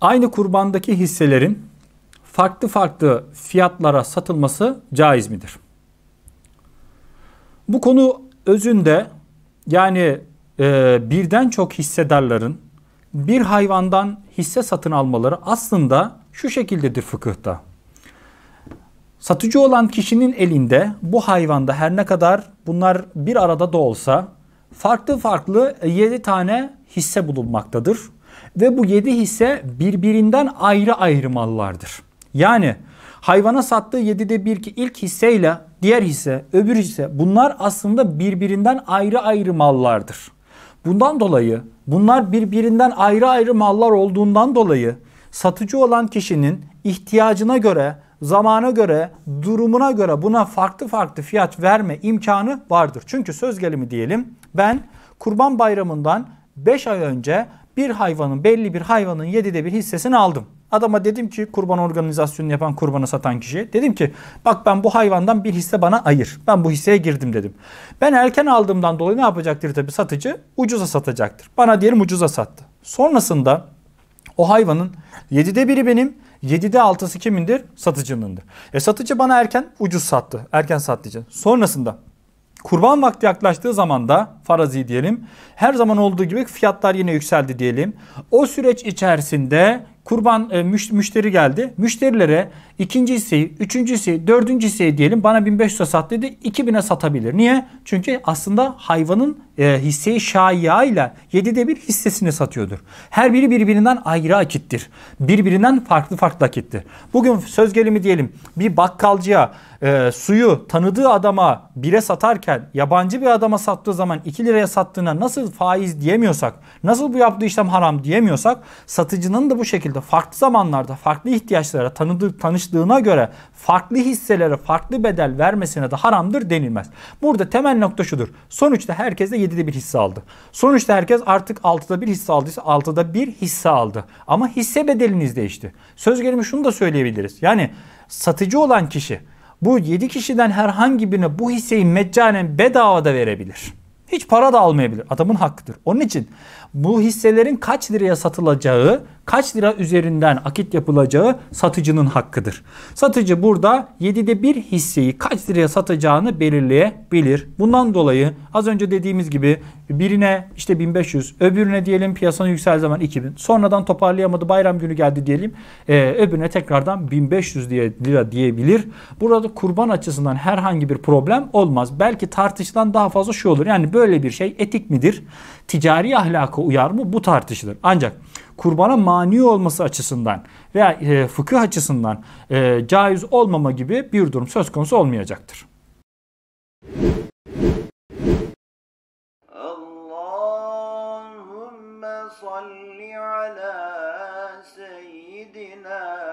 aynı kurbandaki hisselerin farklı farklı fiyatlara satılması caiz midir? Bu konu özünde yani e, birden çok hissedarların bir hayvandan hisse satın almaları aslında şu şekildedir fıkıhta. Satıcı olan kişinin elinde bu hayvanda her ne kadar bunlar bir arada da olsa farklı farklı 7 tane hisse bulunmaktadır. Ve bu yedi hisse birbirinden ayrı ayrı mallardır. Yani hayvana sattığı 7'de 1 ki ilk hisseyle diğer hisse öbür hisse bunlar aslında birbirinden ayrı ayrı mallardır. Bundan dolayı bunlar birbirinden ayrı ayrı mallar olduğundan dolayı satıcı olan kişinin ihtiyacına göre, zamana göre, durumuna göre buna farklı farklı fiyat verme imkanı vardır. Çünkü söz gelimi diyelim ben Kurban Bayramı'ndan 5 ay önce bir hayvanın belli bir hayvanın yedide bir hissesini aldım. Adama dedim ki kurban organizasyonunu yapan kurbanı satan kişi. Dedim ki bak ben bu hayvandan bir hisse bana ayır. Ben bu hisseye girdim dedim. Ben erken aldığımdan dolayı ne yapacaktır tabii satıcı? Ucuza satacaktır. Bana diyelim ucuza sattı. Sonrasında o hayvanın yedide biri benim, 7'de altısı kimindir? Satıcınındır. E satıcı bana erken ucuz sattı. Erken sattı için. Sonrasında kurban vakti yaklaştığı zaman da farazi diyelim. Her zaman olduğu gibi fiyatlar yine yükseldi diyelim. O süreç içerisinde kurban e, müş, müşteri geldi. Müşterilere ikinci hisseyi, üçüncü hisseyi, dördüncü hisseyi diyelim bana 1500'e sat dedi 2000'e satabilir. Niye? Çünkü aslında hayvanın e, hisseyi ile 7'de bir hissesini satıyordur. Her biri birbirinden ayrı akittir. Birbirinden farklı farklı akittir. Bugün söz gelimi diyelim bir bakkalcıya e, suyu tanıdığı adama bire satarken yabancı bir adama sattığı zaman 2 liraya sattığına nasıl faiz diyemiyorsak, nasıl bu yaptığı işlem haram diyemiyorsak satıcının da bu şekilde farklı zamanlarda farklı ihtiyaçlara tanıdığı, tanıştığına göre farklı hisselere farklı bedel vermesine de haramdır denilmez. Burada temel nokta şudur. Sonuçta herkes de 7'de bir hisse aldı. Sonuçta herkes artık 6'da bir hisse aldıysa 6'da bir hisse aldı. Ama hisse bedeliniz değişti. Söz gelimi şunu da söyleyebiliriz. Yani satıcı olan kişi bu 7 kişiden herhangi birine bu hisseyi meccanen bedava da verebilir. Hiç para da almayabilir. Adamın hakkıdır. Onun için bu hisselerin kaç liraya satılacağı, kaç lira üzerinden akit yapılacağı satıcının hakkıdır. Satıcı burada 7'de 1 hisseyi kaç liraya satacağını belirleyebilir. Bundan dolayı az önce dediğimiz gibi birine işte 1500, öbürüne diyelim piyasanın yüksel zaman 2000. Sonradan toparlayamadı bayram günü geldi diyelim. Ee, öbürüne tekrardan 1500 diye lira diyebilir. Burada kurban açısından herhangi bir problem olmaz. Belki tartışılan daha fazla şu olur. Yani böyle bir şey etik midir? Ticari ahlak ahlaka uyar mı? Bu tartışılır. Ancak kurbana mani olması açısından veya e, fıkıh açısından e, caiz olmama gibi bir durum söz konusu olmayacaktır. Allahümme salli ala seyyidina